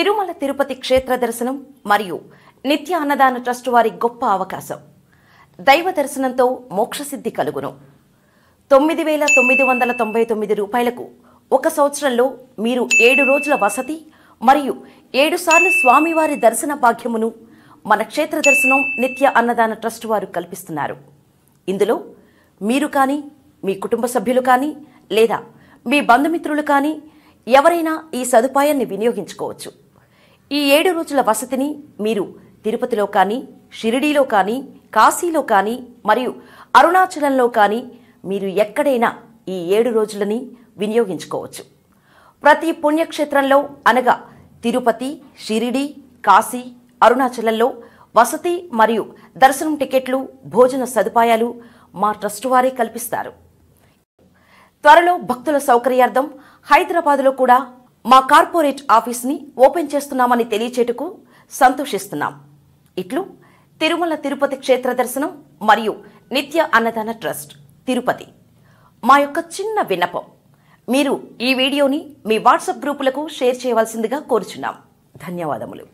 తిరుమల తిరుపతి క్షేత్ర దర్శనం మరియు నిత్య అన్నదాన ట్రస్ట్ వారి గొప్ప అవకాశం దైవ దర్శనంతో మోక్షసిద్ధి కలుగును తొమ్మిది వేల తొమ్మిది వందల తొంభై తొమ్మిది రూపాయలకు ఒక సంవత్సరంలో మీరు ఏడు రోజుల వసతి మరియు ఏడుసార్లు స్వామివారి దర్శన భాగ్యమును మన క్షేత్ర దర్శనం నిత్య అన్నదాన ట్రస్ట్ వారు కల్పిస్తున్నారు ఇందులో మీరు కానీ మీ కుటుంబ సభ్యులు కానీ లేదా మీ బంధుమిత్రులు కానీ ఎవరైనా ఈ సదుపాయాన్ని వినియోగించుకోవచ్చు ఈ ఏడు రోజుల వసతిని మీరు తిరుపతిలో కానీ షిరిడీలో కానీ కాశీలో కానీ మరియు అరుణాచలంలో కానీ మీరు ఎక్కడైనా ఈ ఏడు రోజులని వినియోగించుకోవచ్చు ప్రతి పుణ్యక్షేత్రంలో అనగా తిరుపతి షిరిడి కాశీ అరుణాచలంలో వసతి మరియు దర్శనం టికెట్లు భోజన సదుపాయాలు మా ట్రస్ట్ వారే కల్పిస్తారు త్వరలో భక్తుల సౌకర్యార్థం హైదరాబాదులో కూడా మా కార్పొరేట్ ఆఫీస్ని ఓపెన్ చేస్తున్నామని తెలియచేటుకు సంతోషిస్తున్నాం ఇట్లు తిరుమల తిరుపతి క్షేత్ర దర్శనం మరియు నిత్య అన్నదాన ట్రస్ట్ తిరుపతి మా యొక్క చిన్న విన్నపం మీరు ఈ వీడియోని మీ వాట్సాప్ గ్రూపులకు షేర్ చేయవలసిందిగా కోరుచున్నాం ధన్యవాదములు